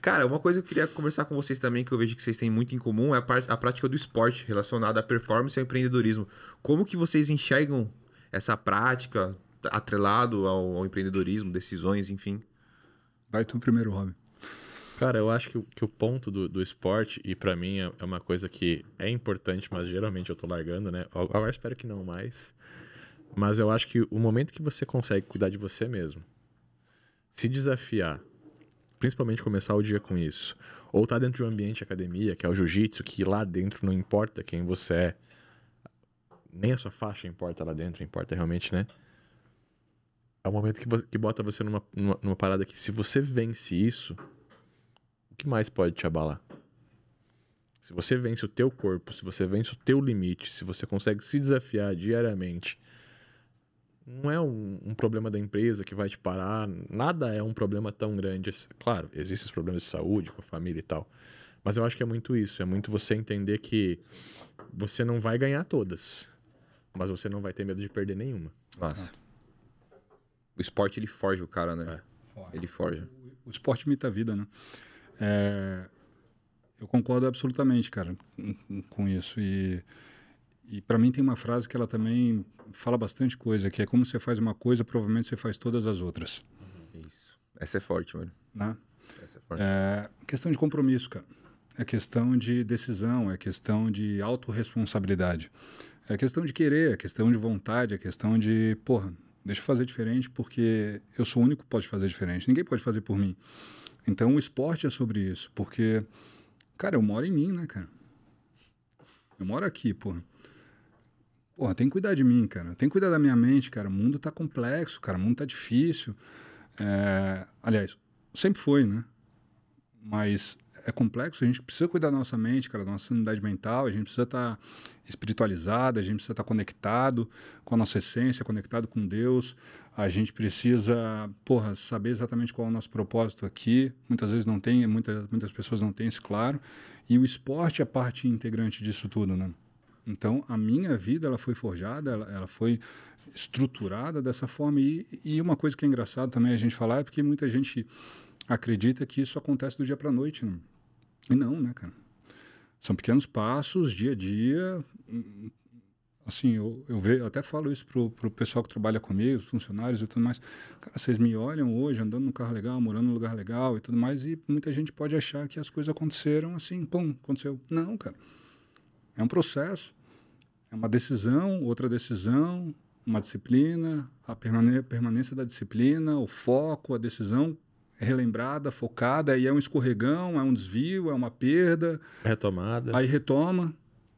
Cara, uma coisa que eu queria conversar com vocês também, que eu vejo que vocês têm muito em comum, é a, parte, a prática do esporte relacionada à performance e ao empreendedorismo. Como que vocês enxergam essa prática atrelado ao, ao empreendedorismo, decisões, enfim? Vai tu primeiro, Robin. Cara, eu acho que, que o ponto do, do esporte, e para mim é, é, uma coisa que é importante, mas geralmente eu tô largando, né? Agora espero que não mais. Mas eu acho que o momento que você consegue cuidar de você mesmo, se desafiar principalmente começar o dia com isso. Ou tá dentro de um ambiente de academia, que é o jiu-jitsu, que lá dentro não importa quem você é. Nem a sua faixa importa lá dentro, importa realmente, né? É o momento que, que bota você numa, numa, numa parada que, se você vence isso, o que mais pode te abalar? Se você vence o teu corpo, se você vence o teu limite, se você consegue se desafiar diariamente, não é um, um, problema da empresa que vai te parar, nada é um problema tão grande. Assim. Claro, existem os problemas de saúde com a família e tal, mas eu acho que é muito isso, é muito você entender que você não vai ganhar todas, mas você não vai ter medo de perder nenhuma. Nossa. O esporte ele forja o cara, né? É. Ele forja. O, o esporte imita a vida, né? É, eu concordo absolutamente, cara, com isso e e para mim tem uma frase que ela também fala bastante coisa, que é como você faz uma coisa, provavelmente você faz todas as outras. Isso. Essa é forte, mano. Né? Essa é forte. É questão de compromisso, cara. É questão de decisão, é questão de autorresponsabilidade. É questão de querer, é questão de vontade, é questão de, porra, deixa eu fazer diferente porque eu sou o único que pode fazer diferente. Ninguém pode fazer por mim. Então o esporte é sobre isso, porque, cara, eu moro em mim, né, cara? Eu moro aqui, porra porra, tem que cuidar de mim, cara. Tem que cuidar da minha mente, cara. O mundo tá complexo, cara. O mundo tá difícil. É... Aliás, sempre foi, né? Mas é complexo, a gente precisa cuidar da nossa mente, cara, da nossa unidade mental, a gente precisa estar tá espiritualizado, a gente precisa estar tá conectado com a nossa essência, conectado com Deus, a gente precisa, porra, saber exatamente qual é o nosso propósito aqui. Muitas vezes não tem, muitas, muitas pessoas não têm isso claro. E o esporte é parte integrante disso tudo, né? Então, a minha vida ela foi forjada, ela, ela foi estruturada dessa forma. E, e uma coisa que é engraçado também a gente falar é porque muita gente acredita que isso acontece do dia para a noite. Né? E não, né, cara? São pequenos passos, dia a dia. Assim, eu, eu, eu até falo isso pro, pro pessoal que trabalha comigo, os funcionários e tudo mais. Cara, vocês me olham hoje andando num carro legal, morando num lugar legal e tudo mais, e muita gente pode achar que as coisas aconteceram assim, pum, aconteceu. Não, cara. É um processo, é uma decisão, outra decisão, uma disciplina, a permanência da disciplina, o foco, a decisão é relembrada, focada, aí é um escorregão, é um desvio, é uma perda. Retomada. Aí retoma.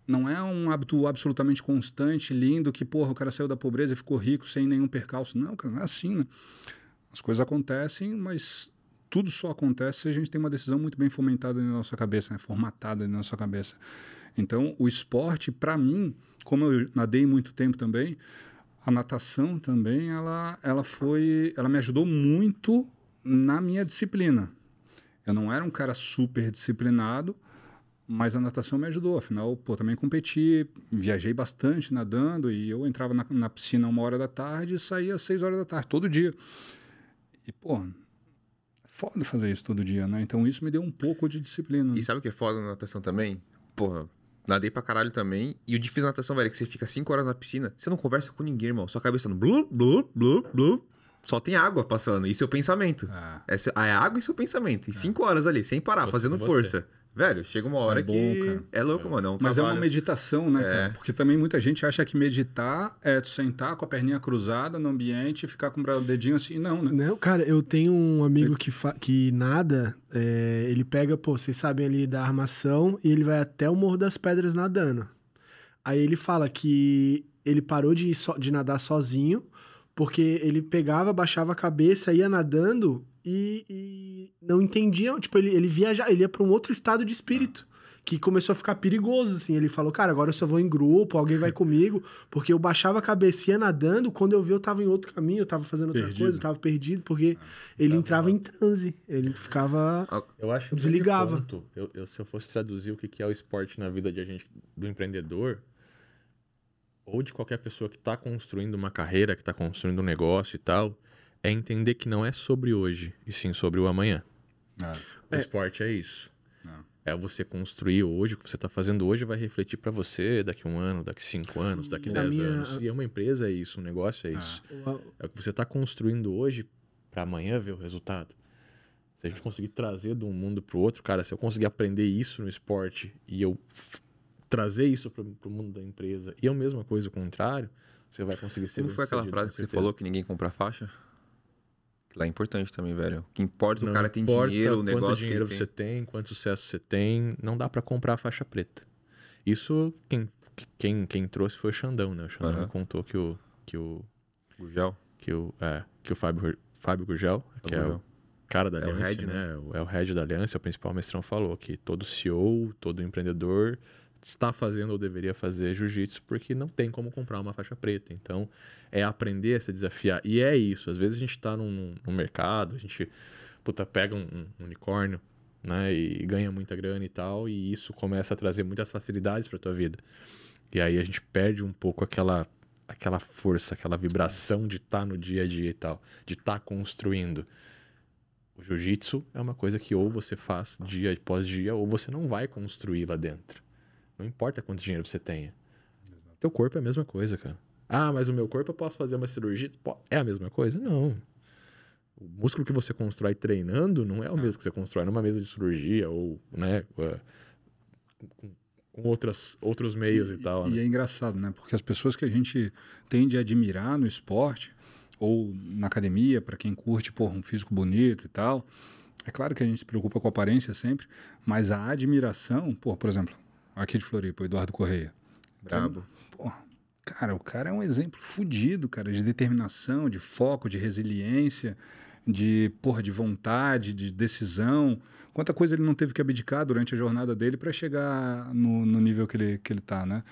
Não é um hábito absolutamente constante, lindo, que, porra, o cara saiu da pobreza e ficou rico sem nenhum percalço. Não, cara, não é assim, né? As coisas acontecem, mas tudo só acontece se a gente tem uma decisão muito bem fomentada na nossa cabeça, né? formatada na nossa cabeça. Então, o esporte, para mim, como eu nadei muito tempo também, a natação também, ela, ela foi, ela me ajudou muito na minha disciplina. Eu não era um cara super disciplinado, mas a natação me ajudou. Afinal, pô, também competi, viajei bastante nadando e eu entrava na, na piscina uma hora da tarde e saía às seis horas da tarde, todo dia. E, pô, é foda fazer isso todo dia, né? Então isso me deu um pouco de disciplina. E sabe o que é foda na natação também? Porra, nadei pra caralho também. E o difícil da natação, velho, é que você fica 5 horas na piscina, você não conversa com ninguém, irmão. Sua cabeça no blu, blu, blu, blu. Só tem água passando e seu é pensamento. Ah. É, seu, ah, é água e seu pensamento. E 5 é. ah. horas ali, sem parar, você fazendo força. Você. Velho, chega uma hora é bom, que cara. é louco, é. mano. É um Mas trabalho. é uma meditação, né, é. cara? Porque também muita gente acha que meditar é sentar com a perninha cruzada no ambiente e ficar com o dedinho assim. Não, né? Não, cara, eu tenho um amigo que, fa... que nada, é, ele pega, pô, vocês sabem ali da armação e ele vai até o Morro das Pedras nadando. Aí ele fala que ele parou de, so... de nadar sozinho porque ele pegava, baixava a cabeça, ia nadando e, e não entendiam. Tipo, ele, ele viajava, ele ia para um outro estado de espírito. Que começou a ficar perigoso, assim. Ele falou, cara, agora eu só vou em grupo, alguém vai comigo. Porque eu baixava a cabecinha nadando, quando eu vi, eu tava em outro caminho, eu tava fazendo outra perdido. coisa, eu tava perdido, porque ah, ele tá entrava em transe. Ele ficava. Ah, eu acho desligava. Ponto, eu, eu, se eu fosse traduzir o que é o esporte na vida de a gente, do empreendedor, ou de qualquer pessoa que está construindo uma carreira, que está construindo um negócio e tal, é entender que não é sobre hoje, e sim sobre o amanhã. Ah. O é. esporte é isso. Ah. É você construir hoje, o que você está fazendo hoje vai refletir para você daqui um ano, daqui cinco anos, daqui Na dez minha... anos. E é uma empresa é isso, um negócio é isso. Ah. É o que você está construindo hoje para amanhã ver o resultado. Se a gente conseguir trazer de um mundo para o outro, cara, se eu conseguir aprender isso no esporte e eu trazer isso para o mundo da empresa e a mesma coisa o contrário, você vai conseguir ser Como foi aquela frase que você falou que ninguém compra faixa? Lá é importante também, velho. O que importa, é não o cara tem dinheiro, o negócio quanto dinheiro você tem. tem. quanto sucesso você tem. Não dá para comprar a faixa preta. Isso, quem, quem, quem trouxe foi o Xandão, né? O Xandão contou que o... Que o Gugel? Que o, é, que o Fábio, Fábio Gurgel, que é o cara da é o head, né? né? É o head é da Aliança, é o principal mestrão falou que todo CEO, todo empreendedor está fazendo ou deveria fazer jiu-jitsu porque não tem como comprar uma faixa preta. Então, é aprender a se desafiar. E é isso. Às vezes a gente está num, num, mercado, a gente puta, pega um, um unicórnio né, e ganha muita grana e tal, e isso começa a trazer muitas facilidades para tua vida. E aí a gente perde um pouco aquela aquela força, aquela vibração de estar tá no dia a dia e tal, de estar tá construindo. O jiu-jitsu é uma coisa que ou você faz dia após dia, ou você não vai construir lá dentro. Não importa quanto dinheiro você tenha. Exato. Teu corpo é a mesma coisa, cara. Ah, mas o meu corpo eu posso fazer uma cirurgia? É a mesma coisa? Não. O músculo que você constrói treinando não é o mesmo que você constrói numa mesa de cirurgia ou, né, eh, com, com outras, outros meios e, e tal. E né? é engraçado, né? Porque as pessoas que a gente tende a admirar no esporte ou na academia, para quem curte, porra, um físico bonito e tal, é claro que a gente se preocupa com a aparência sempre, mas a admiração, pô, por exemplo, aqui de Floripa, o Eduardo Correia. Brabo. Então, cara, o cara é um exemplo fodido, cara, de determinação, de foco, de resiliência, de porra, de vontade, de decisão. Quanta coisa ele não teve que abdicar durante a jornada dele para chegar no, no nível que ele, que ele tá, né?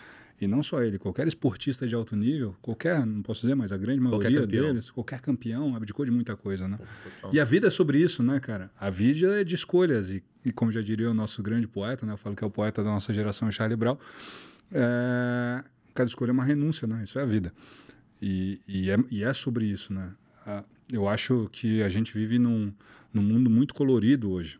e não só ele, qualquer esportista de alto nível, qualquer, não posso dizer, mas a grande maioria qualquer deles, qualquer campeão, abdicou de muita coisa, né? E a vida é sobre isso, né, cara? A vida é de escolhas. E, e como já diria o nosso grande poeta, né? Eu falo que é o poeta da nossa geração, Charlie Brown. É, cada escolha é uma renúncia, né? Isso é a vida. E, e, é, e é sobre isso, né? Ah, eu acho que a gente vive num, num mundo muito colorido hoje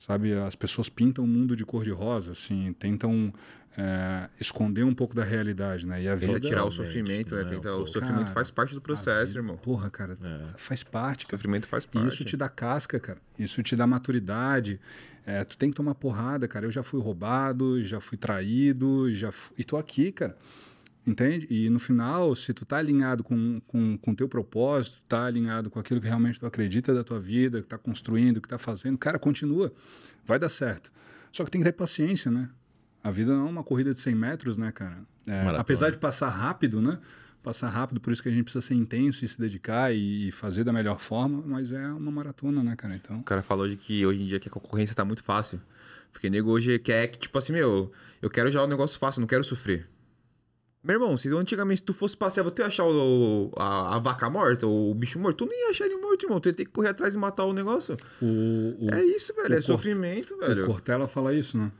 sabe? As pessoas pintam o mundo de cor de rosa, assim, tentam é, esconder um pouco da realidade, né? E a vida, tirar é o sofrimento, né? né? o sofrimento cara, faz parte do processo, vida, irmão. Porra, cara, é. faz parte. Cara. O sofrimento faz parte. E isso te dá casca, cara. Isso te dá maturidade. É, tu tem que tomar porrada, cara. Eu já fui roubado, já fui traído, já fui... e tô aqui, cara. Entende? E no final, se tu tá alinhado com, com, com teu propósito, tá alinhado com aquilo que realmente tu acredita da tua vida, que tá construindo, que tá fazendo, cara, continua. Vai dar certo. Só que tem que ter paciência, né? A vida não é uma corrida de 100 metros, né, cara? É, apesar de passar rápido, né? Passar rápido, por isso que a gente precisa ser intenso e se dedicar e fazer da melhor forma, mas é uma maratona, né, cara? Então... O cara falou de que hoje em dia que a concorrência tá muito fácil. Porque nego hoje quer que, tipo assim, meu, eu quero já o um negócio fácil, não quero sofrer. Meu irmão, se antigamente tu fosse passear, você ia achar o, a, a, vaca morta, o bicho morto, tu não ia achar ele morto, irmão. Tu ia ter que correr atrás e matar o negócio. O, o, é isso, velho. É Cort... sofrimento, velho. O Cortella fala isso, né?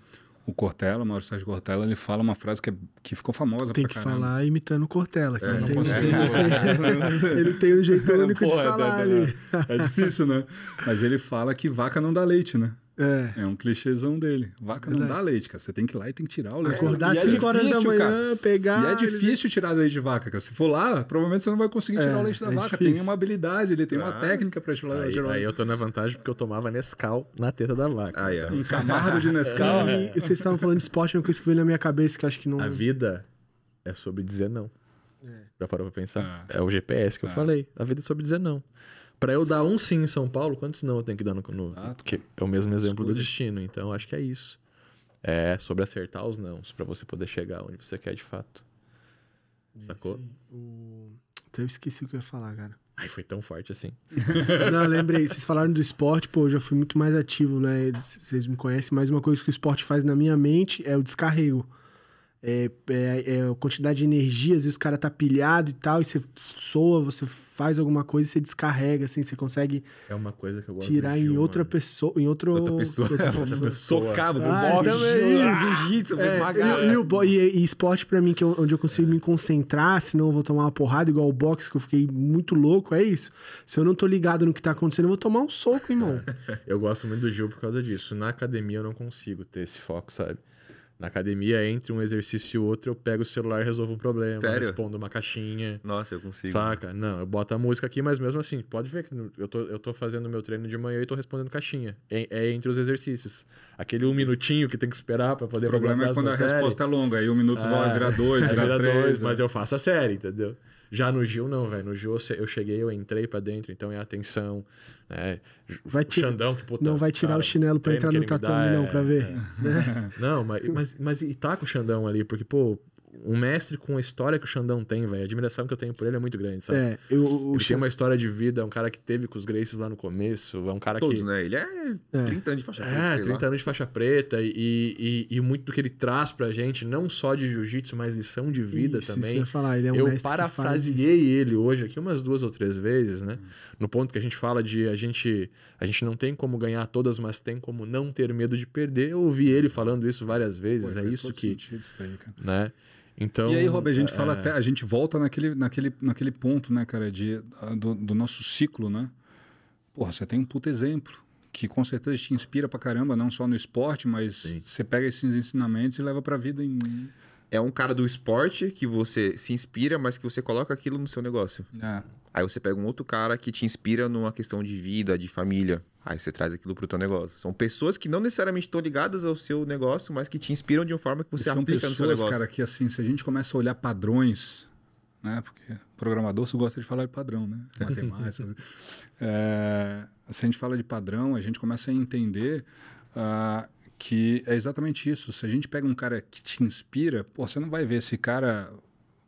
O Cortella, o Mauro Sérgio Cortella, ele fala uma frase que, é, que ficou famosa Tem pra caramba. Tem que falar imitando o Cortella. É, ele, tem o jeitão ele tem jeito único Porra, de é falar é, ali. É difícil, né? Mas ele fala que vaca não dá leite, né? É. é um clichêzão dele. Vaca não dá leite, cara. Você tem que ir lá e tem que tirar o leite. Acordar 5 é horas da manhã, cara. pegar. E é difícil tirar leite de vaca, cara. Se for lá, provavelmente você não vai conseguir é, tirar o leite da é vaca. Difícil. Tem uma habilidade, ele tem ah. uma técnica pra tirar o leite. aí eu tô na vantagem porque eu tomava Nescau na teta da vaca. Ah, yeah. Então. Um camarada de Nescau. e vocês estavam falando de esporte, eu escrevi na minha cabeça que acho que não. A vida é sobre dizer não. Já parou pra pensar? Ah. É o GPS que eu ah. falei. A vida é sobre dizer não. Para eu dar um sim em São Paulo, quantos não eu tenho que dar no. no que é o mesmo exemplo do destino. Então, acho que é isso. É sobre acertar os nãos para você poder chegar onde você quer de fato. Sacou? O... Até eu esqueci o que eu ia falar, cara. Ai, foi tão forte assim. Não, lembrei. Vocês falaram do esporte, pô, eu já fui muito mais ativo, né? Vocês me conhecem, mas uma coisa que o esporte faz na minha mente é o descarrego é, é, é, quantidade de energias e os cara tá pilhado e tal, e você soa, você faz alguma coisa e você descarrega, assim, você consegue é uma coisa que eu gosto tirar em né? outra mano. pessoa, em outro, outra pessoa, outra pessoa. socado ah, no então é é, né? boxe, E, e, esporte para mim, que eu, é onde eu consigo é. me concentrar, senão eu vou tomar uma porrada, igual o boxe, que eu fiquei muito louco, é isso. Se eu não tô ligado no que tá acontecendo, eu vou tomar um soco, irmão. eu gosto muito do Gil por causa disso. Na academia eu não consigo ter esse foco, sabe? Na academia, entre um exercício e outro, eu pego o celular, resolvo um problema, Sério? respondo uma caixinha. Nossa, eu consigo. Saca? Não, eu boto a música aqui, mas mesmo assim, pode ver que eu tô, eu tô fazendo meu treino de manhã e tô respondendo caixinha. É, é entre os exercícios. Aquele um minutinho que tem que esperar para poder... O problema é quando a série. resposta é longa, aí um minuto ah, vai virar dois, virar vira três. Dois, né? Mas eu faço a série, entendeu? Já no Gil, não, velho. No Gil eu cheguei, eu entrei para dentro, então é atenção. Né? Vai Xandão, que puta, Não vai tirar cara, o chinelo para entrar no tatame, não, é... pra ver. É. Né? Não, mas, mas, mas e tá com o Xandão ali, porque, pô, um mestre com a história que o Xandão tem, velho. A admiração que eu tenho por ele é muito grande, sabe? É, eu, o ele Xand... tem uma história de vida, é um cara que teve com os Graces lá no começo, é um cara Todos, que... né? Ele é, é 30 é, anos de faixa preta, É, 30 lá. anos de faixa preta e, e, e, muito do que ele traz pra gente, não só de jiu-jitsu, mas lição de vida isso, também. Isso eu falar, ele é um Eu parafraseei ele hoje aqui umas duas ou três vezes, né? Hum. No ponto que a gente fala de a gente, a gente não tem como ganhar todas, mas tem como não ter medo de perder. Eu ouvi ele falando isso várias vezes, Pô, é isso que... Sentido isso daí, cara. Né? Então, e aí, Rob, a gente é... fala até, a gente volta naquele, naquele, naquele ponto, né, cara, de, do, do nosso ciclo, né? Porra, você tem um puto exemplo que com certeza te inspira pra caramba, não só no esporte, mas Sim. você pega esses ensinamentos e leva pra vida em... É um cara do esporte que você se inspira, mas que você coloca aquilo no seu negócio. É. Aí você pega um outro cara que te inspira numa questão de vida, de família. Aí você traz aquilo pro teu negócio. São pessoas que não necessariamente estão ligadas ao seu negócio, mas que te inspiram de uma forma que você são aplica pessoas, no seu negócio. cara, que assim, se a gente começa a olhar padrões, né? Porque programador só gosta de falar de padrão, né? Matemática. é, se a gente fala de padrão, a gente começa a entender uh, que é exatamente isso. Se a gente pega um cara que te inspira, pô, você não vai ver esse cara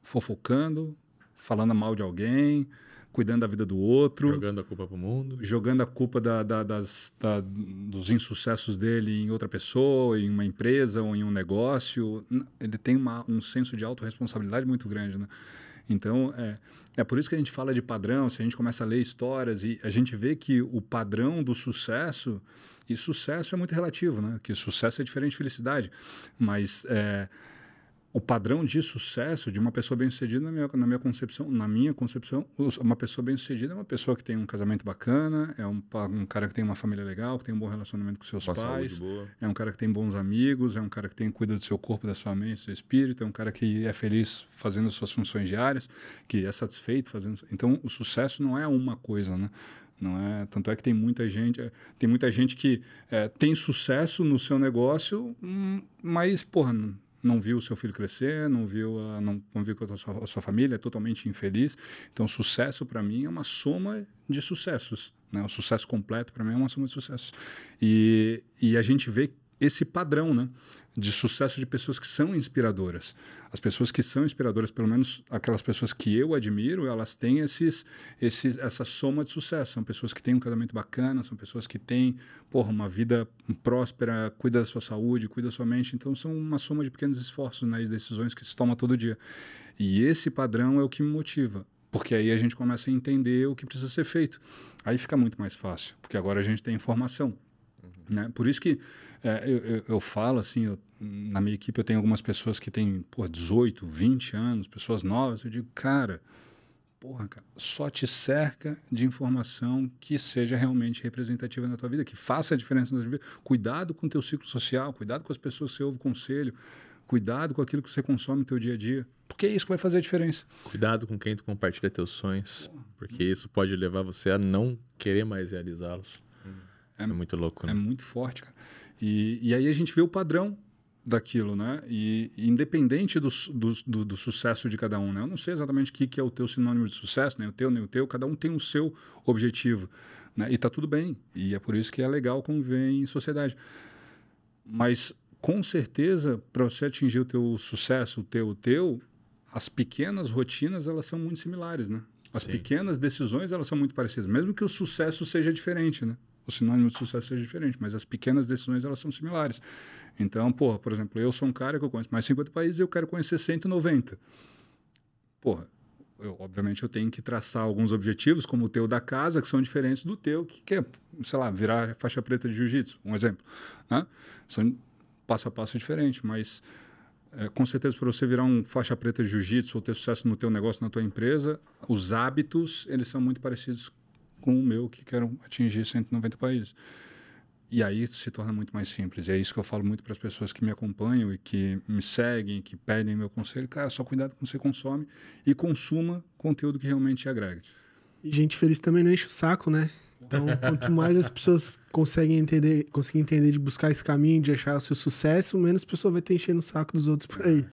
fofocando, falando mal de alguém, cuidando da vida do outro. Jogando a culpa pro mundo. Jogando a culpa da, da, das, da, dos insucessos dele em outra pessoa, em uma empresa ou em um negócio. Ele tem uma, um senso de autorresponsabilidade muito grande, né? Então, é, é por isso que a gente fala de padrão, se a gente começa a ler histórias e a gente vê que o padrão do sucesso, e sucesso é muito relativo, né? Que sucesso é diferente de felicidade, mas... É, o padrão de sucesso de uma pessoa bem-sucedida na minha, na minha concepção, na minha concepção, uma pessoa bem-sucedida é uma pessoa que tem um casamento bacana, é um, um, cara que tem uma família legal, que tem um bom relacionamento com seus uma pais, é um cara que tem bons amigos, é um cara que tem cuida do seu corpo, da sua mente, do seu espírito, é um cara que é feliz fazendo suas funções diárias, que é satisfeito fazendo. Então, o sucesso não é uma coisa, né? não é tanto é que tem muita gente é, tem muita gente que é, tem sucesso no seu negócio hum, mas porra não viu o seu filho crescer, não viu a, não convive com a sua, a sua família, é totalmente infeliz. Então, sucesso para mim é uma soma de sucessos. Né? O sucesso completo para mim é uma soma de sucessos. E, e a gente vê esse padrão, né? De sucesso de pessoas que são inspiradoras. As pessoas que são inspiradoras, pelo menos aquelas pessoas que eu admiro, elas têm esses, esses, essa soma de sucesso. São pessoas que têm um casamento bacana, são pessoas que têm porra, uma vida próspera, cuida da sua saúde, cuida da sua mente. Então, são uma soma de pequenos esforços né, e decisões que se toma todo dia. E esse padrão é o que me motiva porque aí a gente começa a entender o que precisa ser feito. Aí fica muito mais fácil, porque agora a gente tem informação. Né? Por isso que é, eu, eu, eu, falo assim, eu, na minha equipe eu tenho algumas pessoas que têm pô, 18, 20 anos, pessoas novas, eu digo, cara, porra, cara, só te cerca de informação que seja realmente representativa na tua vida, que faça a diferença na tua vida. Cuidado com o teu ciclo social, cuidado com as pessoas que você ouve conselho, cuidado com aquilo que você consome no teu dia a dia, porque é isso que vai fazer a diferença. Cuidado com quem tu compartilha teus sonhos, porque né? isso pode levar você a não querer mais realizá-los. É, é muito louco. É né? É muito forte, cara. E, e aí a gente vê o padrão daquilo, né? E independente do, do, do, do, sucesso de cada um, né? Eu não sei exatamente o que, que é o teu sinônimo de sucesso, nem o teu, nem o teu. Cada um tem o seu objetivo, né? E tá tudo bem. E é por isso que é legal conviver em sociedade. Mas com certeza, para você atingir o teu sucesso, o teu, o teu, as pequenas rotinas elas são muito similares, né? As Sim. pequenas decisões elas são muito parecidas, mesmo que o sucesso seja diferente, né? o sinônimo de sucesso seja diferente, mas as pequenas decisões elas são similares. Então, porra, por exemplo, eu sou um cara que eu conheço mais 50 países e eu quero conhecer 190. Porra, eu, obviamente eu tenho que traçar alguns objetivos, como o teu da casa, que são diferentes do teu, que quer, é, sei lá, virar faixa preta de jiu-jitsu, um exemplo. Né? São passo a passo diferente, mas é, com certeza para você virar um faixa preta de jiu-jitsu ou ter sucesso no teu negócio, na tua empresa, os hábitos, eles são muito parecidos com o meu que quero atingir 190 países. E aí isso se torna muito mais simples. E é isso que eu falo muito para as pessoas que me acompanham e que me seguem, que pedem meu conselho. Cara, só cuidado com o que você consome e consuma conteúdo que realmente te agrega. E gente feliz também não enche o saco, né? Então, quanto mais as pessoas conseguem entender, conseguem entender de buscar esse caminho, de achar o seu sucesso, menos a pessoa vai ter enchendo o saco dos outros por aí.